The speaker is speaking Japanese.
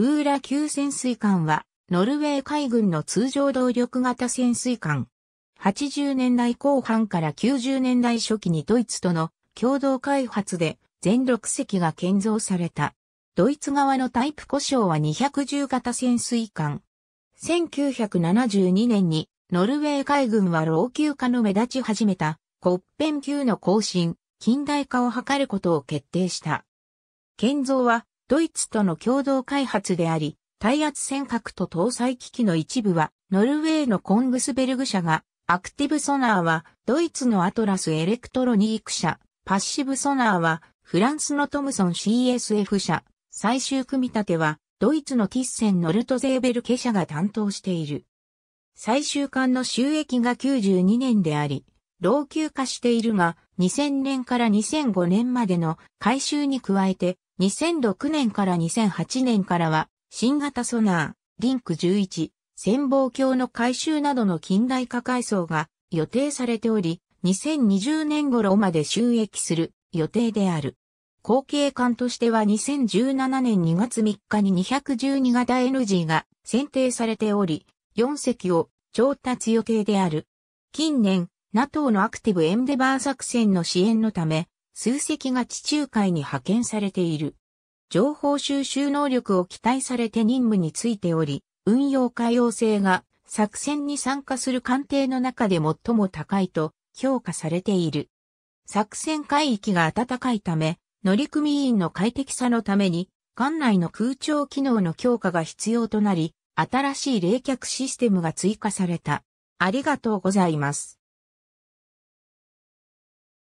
ウーラ級潜水艦は、ノルウェー海軍の通常動力型潜水艦。80年代後半から90年代初期にドイツとの共同開発で全6隻が建造された。ドイツ側のタイプ故障は210型潜水艦。1972年にノルウェー海軍は老朽化の目立ち始めたコッペン級の更新、近代化を図ることを決定した。建造はドイツとの共同開発であり、耐圧尖閣と搭載機器の一部は、ノルウェーのコングスベルグ社が、アクティブソナーは、ドイツのアトラスエレクトロニーク社、パッシブソナーは、フランスのトムソン CSF 社、最終組み立ては、ドイツのティッセンノルトゼーベルケ社が担当している。最終巻の収益が92年であり、老朽化しているが、2000年から2005年までの改修に加えて、2006年から2008年からは、新型ソナー、リンク11、潜望鏡の改修などの近代化改装が予定されており、2020年頃まで収益する予定である。後継艦としては2017年2月3日に212型 NG が選定されており、4隻を調達予定である。近年、NATO のアクティブエンデバー作戦の支援のため、数隻が地中海に派遣されている。情報収集能力を期待されて任務についており、運用可用性が作戦に参加する艦艇の中で最も高いと評価されている。作戦海域が暖かいため、乗組員の快適さのために、艦内の空調機能の強化が必要となり、新しい冷却システムが追加された。ありがとうございます。